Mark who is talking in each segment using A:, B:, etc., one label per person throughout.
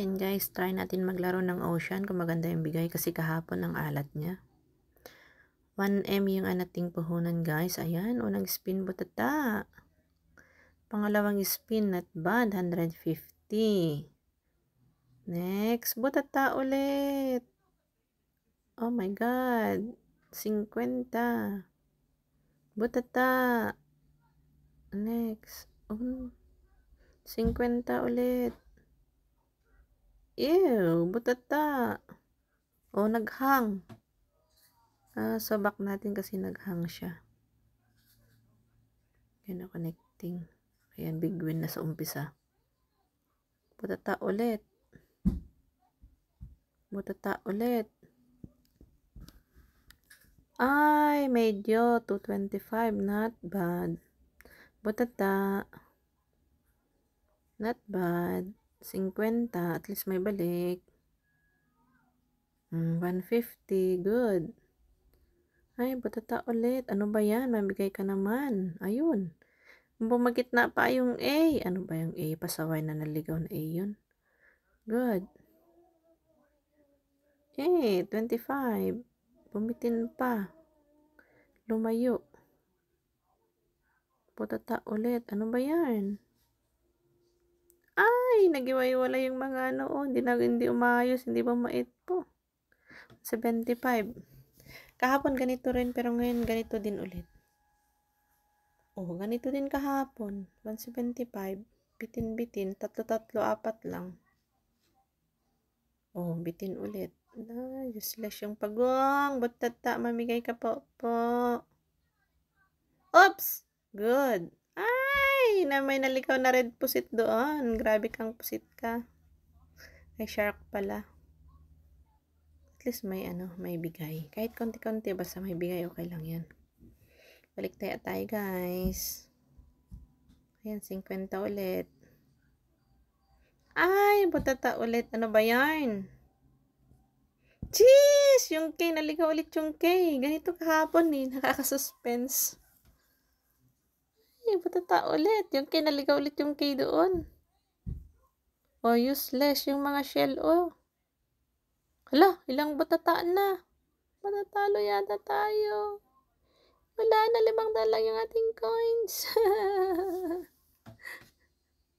A: And guys, try natin maglaro ng ocean kung maganda yung bigay kasi kahapon ang alat niya. 1M yung anating puhunan guys. Ayan, unang spin butata. Pangalawang spin, not bad, 150. Next, butata ulit. Oh my God, 50. Butata. Next, um, 50 ulit. Ew, butata. Oh, naghang. Ah, sa natin kasi naghang siya. Yan na connecting. Ayan, big win na sa umpisa. Butata ulit. Butata ulit. Ay, medyo 225. Not bad. Butata. Not bad. 50, at least may balik. 150, hmm, good. Ay, batata ulit. Ano ba yan? Mamigay ka naman. Ayun. Bumagit na pa yung A. Ano ba yung A? Pasaway na naligaw na A yun. Good. Eh, 25. Bumitin pa. Lumayo. Patata ulit. Ano ba yan? Ay, nagiwaiwala yung mga ano, oh, hindi, na, hindi umayos, hindi ba mait po. 75. Kahapon ganito rin, pero ngayon ganito din ulit. Oh, ganito din kahapon. 175. Bitin-bitin. Tatlo-tatlo, apat lang. Oh, bitin ulit. Ah, useless yung pagong. Batata, mamigay ka po po. Oops! Good na may nalikaw na red pusit doon. Grabe kang pusit ka. Ay, shark pala. At least may ano, may bigay. Kahit konti-konti, basta may bigay, okay lang yan. Balik tayo tayo, guys. Ayan, 50 ulit. Ay, butata ulit. Ano ba yan? Jeez! Yung K, naligaw ulit yung K. Ganito kahapon eh. Nakakasuspense. Patata ulit. Yung K, naligaw ulit yung kay doon. O, oh, useless yung mga shell O. Oh. Hala, ilang batata na. Matatalo yata tayo. Wala na, limang dalang yung ating coins.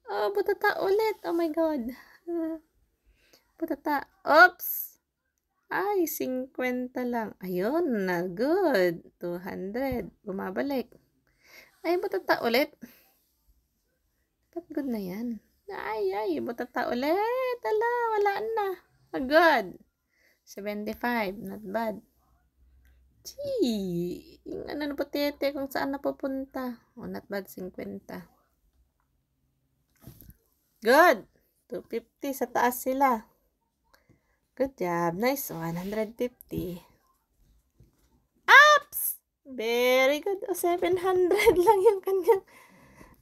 A: oh, butata ulit. Oh my God. Butata. Oops! Ay, 50 lang. Ayun, na good. 200. Bumabalik. Ay, butata ulit. Ba't good na yan? Ay, ay, butata ulit. Ala, wala na. Oh, good. 75, not bad. Gee, yung ano na patete kung saan napupunta. Oh, not bad, 50. Good. 250, sa taas sila. Good job. Nice, 150. Very good. O, 700 lang yung kanyang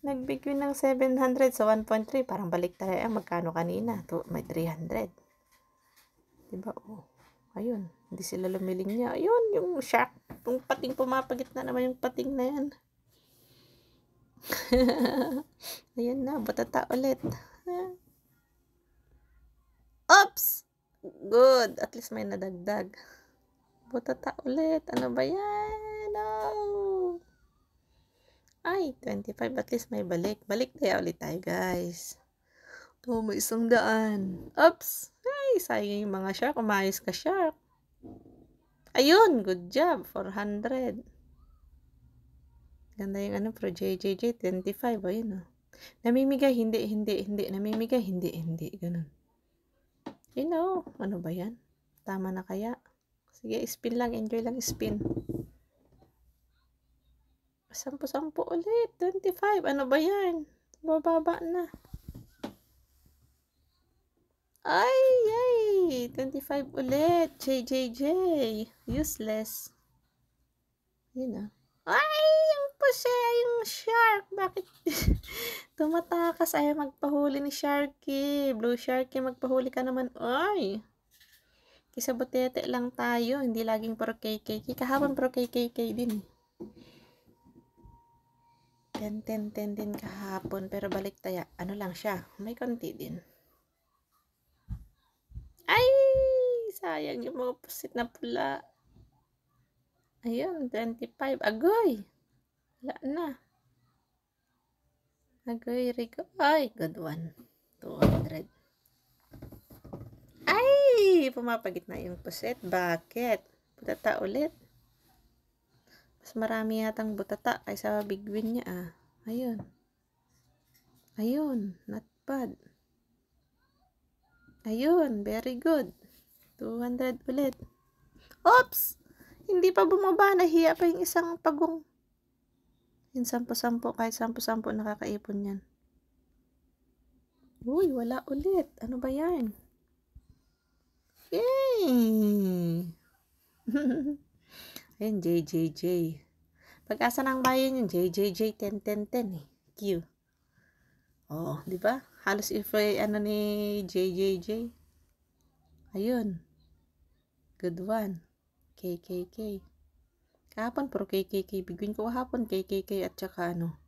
A: nagbigay ng 700 sa so 1.3. Parang balik tayo. Eh, magkano kanina? To, may 300. Diba? O, oh, ayun. Hindi sila lumiling niya. Ayun, yung shark. Yung pating pumapagit na naman yung pating na yan. Ayan na, batata ulit. Oops! Good. At least may nadagdag. Batata ulit. Ano ba yan? No! Ay, 25. At least may balik. Balik tayo ulit tayo, guys. Oh, may isang daan. Oops! Ay, sayang yung mga shark. Umayos ka, shark. Ayun! Good job! 400. Ganda yung ano, pro JJJ. 25. Ayun, oh. Namimigay, hindi, hindi, hindi. Namimigay, hindi, hindi. Ganun. You know, ano ba yan? Tama na kaya? Sige, spin lang. Enjoy lang, spin. Sampo-sampo ulit. 25. Ano ba yan? Bababa na. Ay, yay! 25 ulit. JJJ. Useless. Yun ah. Ay, yung puse, yung shark. Bakit tumatakas? Ay, magpahuli ni Sharky. Blue Sharky, magpahuli ka naman. Ay! Kisa botete lang tayo. Hindi laging pro KKK. Kahapon pro KKK din eh. 10-10-10 din kahapon pero balik taya ano lang siya may konti din ay sayang yung mga pusit na pula ayun 25 agoy wala na agoy rigo ay good one 200 ay pumapagit na yung pusit bakit putata ulit mas marami yatang butata kaysa big win niya ah. Ayun. Ayun. Not bad. Ayun. Very good. 200 ulit. Oops! Hindi pa bumaba. Nahiya pa yung isang pagong. Yung sampo-sampo. Kahit sampo-sampo nakakaipon yan. Uy, wala ulit. Ano ba yan? Yay! Ayan, JJJ. Pag-asa ng bayan yung JJJ 10-10-10 eh. Q. oh, di ba? Halos ifray ano ni JJJ. Ayun. Good one. KKK. Kahapon, pero KKK. Bigwin ko kahapon, KKK at saka ano.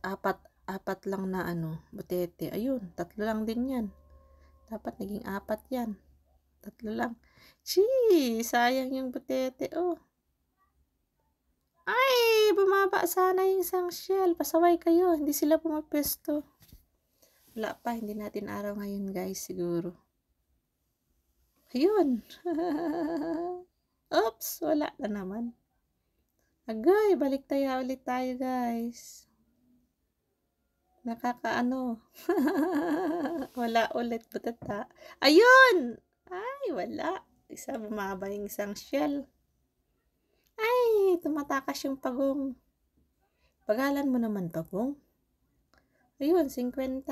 A: Apat, apat lang na ano, butete. Ayun, tatlo lang din yan. Dapat naging apat yan. Tatlo lang. Chee! Sayang yung butete, oh. Ay! Bumaba sana yung isang shell. Pasaway kayo. Hindi sila pumapesto. Wala pa. Hindi natin araw ngayon, guys. Siguro. Ayun. Oops! Wala na naman. Agay! Balik tayo ulit tayo, guys. Nakakaano. wala ulit butata. Ayun! Ay, wala. Isa bumaba yung isang shell. Ay, tumatakas yung pagong. Pagalan mo naman pagong. Ayun, 50.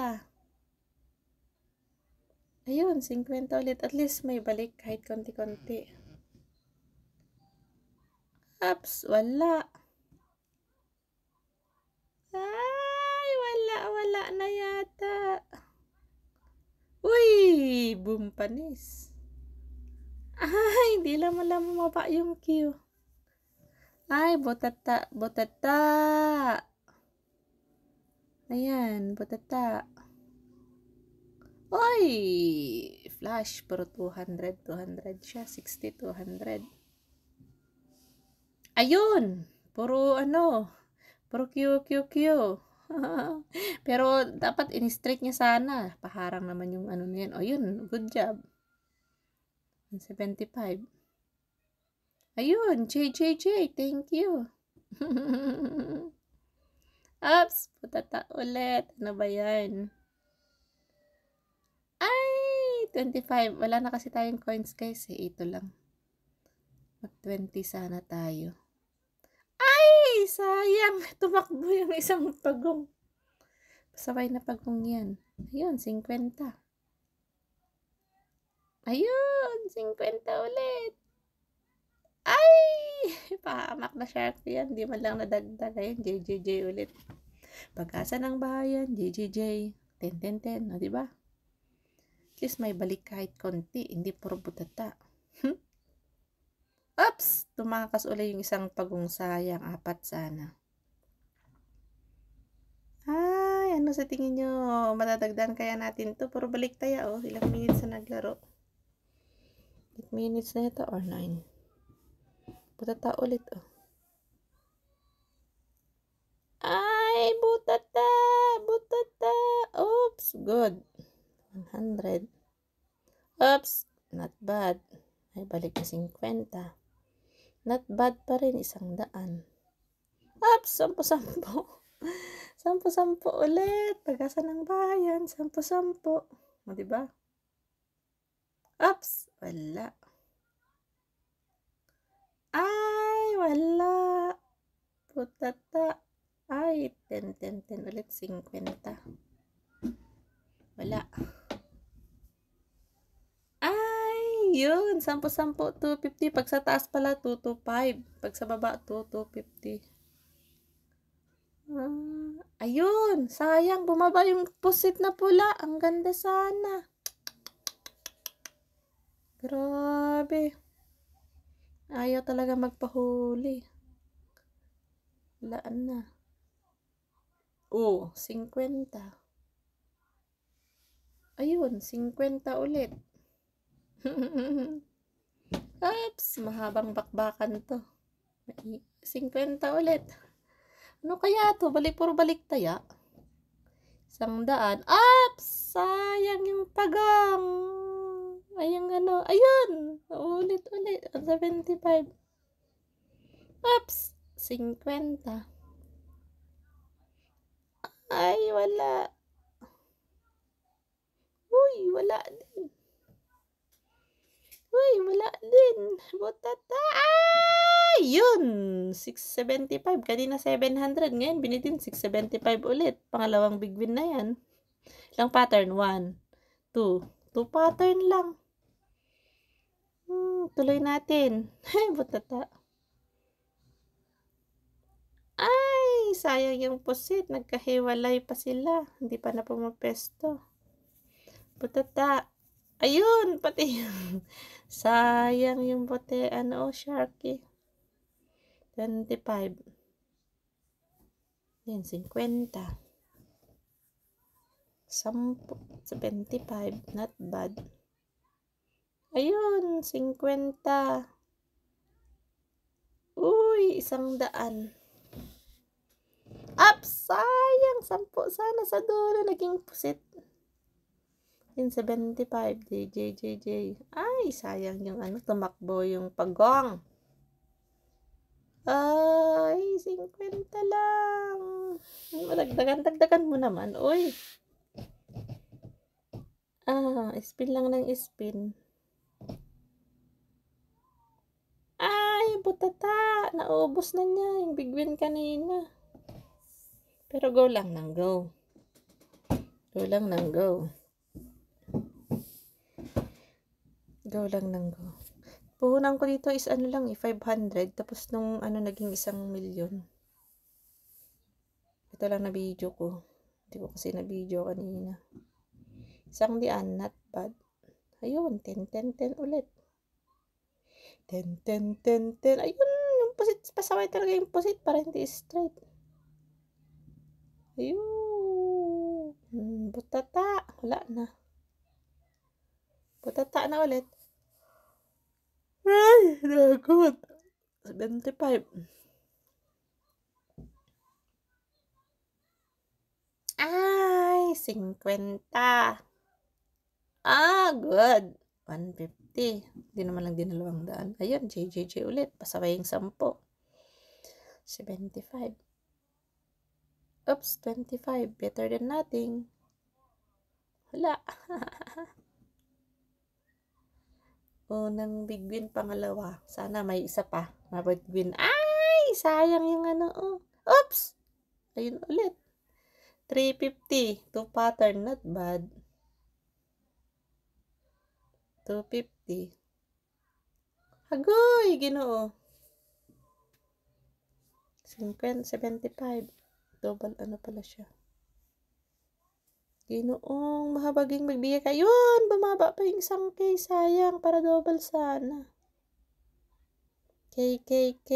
A: Ayun, 50 ulit. At least may balik kahit konti-konti. Ups, wala. Ay, wala, wala na yata. Ibong panis. Ay, ah, hindi lang malam mapa yung Q. Ay, botata, botata. Ayan, botata. Oy! Flash, pero 200, 200 siya. 60, 200. Ayun! Puro ano? Puro Q, Q, Q. Pero dapat in-straight niya sana. Paharang naman yung ano na yan. O yun, good job. 75. Ayun, JJJ, thank you. Ups, putata ulit. Ano ba yan? Ay, 25. Wala na kasi tayong coins guys. Eh, ito lang. Mag-20 sana tayo. Ay, sayang. Tumakbo yung isang pagong. Pasaway na pagong yan. Ayun, 50. Ayun, 50 ulit. Ay! Pahamak na shark yan. Di man lang nadagdag. Ayun, JJJ ulit. pag ng bayan, JJJ. 10-10-10. O, diba? At least may balik kahit konti. Hindi puro butata. Hmm? Ups! Tumakas ulit yung isang pagong sayang. Apat sana. Ay, ano sa tingin nyo? Matatagdan kaya natin to Puro balik tayo, oh. Ilang minutes na naglaro. 8 minutes na ito or 9. Butata ulit, oh. Ay, butata! Butata! Oops! Good. 100. Oops! Not bad. Ay, balik na 50. Not bad pa rin, isang daan. Up, sampo-sampo. Sampo-sampo ulit. Pagasa ng bayan, sampo-sampo. O, diba? Ups, wala. Ay, wala. Putata. Ay, ten, ten, ten ulit, 50. Wala. yun. 10 sampo 250. Pag sa taas pala, 225. Pag sa baba, 2, 250. Ah, ayun. Sayang, bumaba yung pusit na pula. Ang ganda sana. Grabe. Ayaw talaga magpahuli. Laan na. Oh, 50. Ayun, 50 ulit. Oops, mahabang bakbakan to. 50 ulit. Ano kaya to? Balik puro balik taya. Isang daan. Oops! Sayang yung tagong. Ayun ano. Ayun! Ulit ulit. 75. Oops! 50. Ay, wala. Uy, wala din. Uy, wala din. Butata. Ah! Yun! 675. Kanina 700. Ngayon, binitin 675 ulit. Pangalawang big win na yan. Ilang pattern? 1, 2. 2 pattern lang. Hmm, tuloy natin. Ay, butata. Ay, sayang yung pusit. Nagkahiwalay pa sila. Hindi pa na pumapesto. Butata. Ayun, pati yun. Sayang yung puti. Ano, oh, Sharky. 25. Yan, 50. 10. 75. Not bad. Ayun, 50. Uy, isang daan. Up, sayang. Sampo sana sa dulo. Naging pusit in 75 JJJJ ay sayang yung ano tumakbo yung pagong ay 50 lang dagdagan dagdagan mo naman oy ah spin lang ng spin ay butata naubos na niya yung big win kanina pero go lang ng go go lang ng go Go lang ng go. Puhunan ko dito is ano lang eh, 500. Tapos nung ano naging isang milyon. Ito lang na video ko. Hindi ko kasi na video kanina. Isang dian, ah, not bad. Ayun, 10, 10, 10 ulit. 10, 10, 10, 10. Ayun, yung pusit, pasaway talaga yung pusit para hindi straight. Ayun. Hmm, butata. Wala na. Butata na ulit. Ay, nagot. 75. Ay, 50. Ah, good. 150. Hindi naman lang dinalawang daan. Ayun, JJJ ulit. Pasabay yung 10. 75. Oops, 25. Better than nothing. Wala. Unang big win, pangalawa. Sana may isa pa na big win. Ay, sayang yung ano. Oh. Oops! Ayun ulit. 350. Two pattern, not bad. 250. Agoy, ginoo. 50, 75. Double ano pala siya. Ginoong mahabaging magbigay ka. Yun, bumaba pa yung sangkay. Sayang, para double sana. KKK.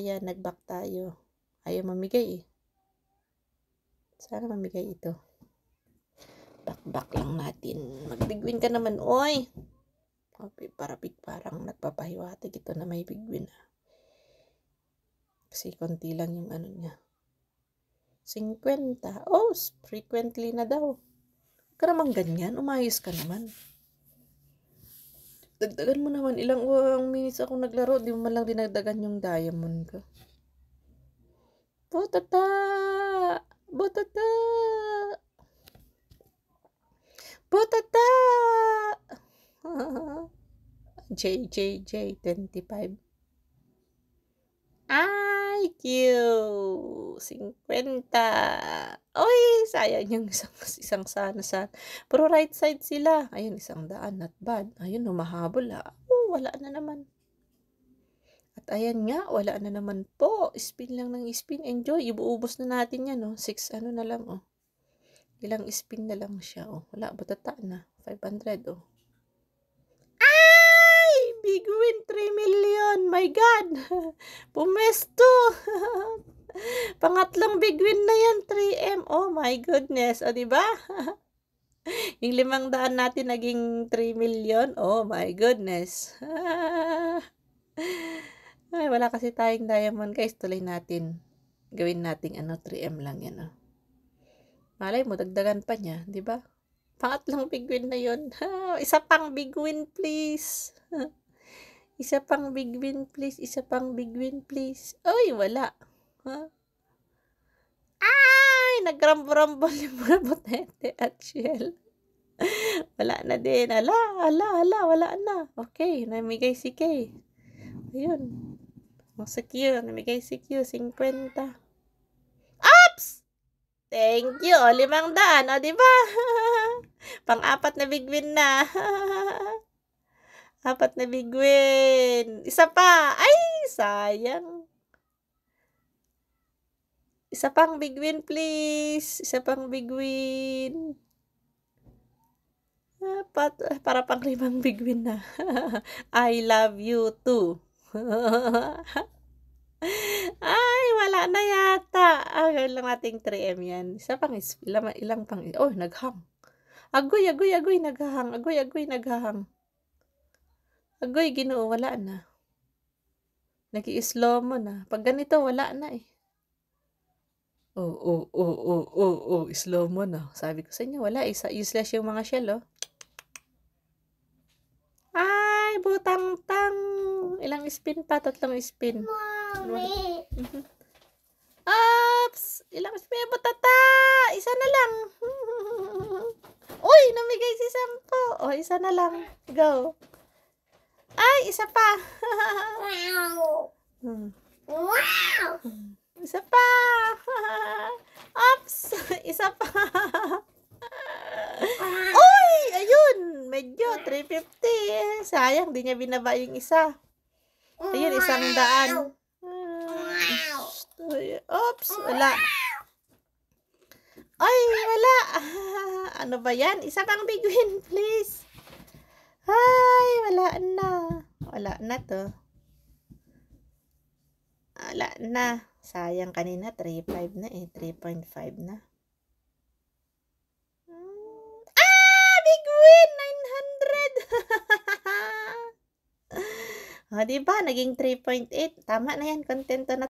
A: Ayan, nagback tayo. Ayaw mamigay eh. Sana mamigay ito. Bakbak lang natin. Magbigwin ka naman, oy! Okay, para big parang nagpapahiwatig ito na may bigwin ah. Kasi konti lang yung ano niya. 50. Oh, frequently na daw. Karamang ganyan, umayos ka naman. Dagdagan mo naman, ilang uh, minutes ako naglaro, di mo man lang dinagdagan yung diamond ko. Botata! Botata! Botata! JJJ 25. Ah! Thank you! 50. Oy, sayang yung isang, isang sana sana. Pero right side sila. Ayun, isang daan. Not bad. Ayun, humahabol ha. Oh, wala na naman. At ayan nga, wala na naman po. Spin lang ng spin. Enjoy. Ibuubos na natin yan. Oh. Six ano na lang. Oh. Ilang spin na lang siya. Oh. Wala, batata na. 500. Oh big win, 3 million. My God. Pumesto. Pangatlong big win na yan, 3M. Oh my goodness. O, diba? Yung limang daan natin naging 3 million. Oh my goodness. Ay, wala kasi tayong diamond guys. Tuloy natin. Gawin nating ano, 3M lang yan. Oh. Malay mo, dagdagan pa niya. ba? Diba? Pangatlong big win na yun. Isa pang big win please. Isa pang big win please. Isa pang big win please. Oy, wala. Ha? Huh? Ay, nagrambo-rambo yung mga botete at shell. wala na din. Ala, ala, ala, wala na. Okay, namigay si Kay. Ayun. Oh, sa Q, namigay si Q, 50. Ops! Thank you, o, limang daan, o, diba? Pang-apat na big win na. Apat na biguin. Isa pa. Ay, sayang. Isa pang big win, please. Isa pang big win. Apat, ah, para pang limang big win na. I love you too. Ay, wala na yata. Ah, lang nating 3M yan. Isa pang, ilang, ilang pang, oh, naghang. Agoy, agoy, agoy, naghahang. Agoy, agoy, naghahang. Agoy, ginoo, wala na. nag slow mo na. Pag ganito, wala na eh. Oo, oh, oo, oh, oo, oh, oo, oh, oh, slow mo na. Sabi ko sa inyo, wala eh. Useless yung mga shell, oh. Ay, butang-tang. Ilang spin pa? Tatlong spin. Mommy. Mhm. Ops! Ilang spin? May butata! Isa na lang. Uy, namigay si Sampo. O, oh, isa na lang. Go. Ay, isa pa. wow. Hmm. Wow. Isa pa. Ops. Isa pa. Uy, ayun. Medyo, 350. Sayang, di niya binaba yung isa. Ayun, isang daan. Oops, wala. Ay, wala. ano ba yan? Isa pang big win, please. Ay, wala na. Wala na to. Wala na. Sayang kanina, 3.5 na eh. 3.5 na. Ah! Big win! 900! o, diba? Naging 3.8. Tama na yan. Contento na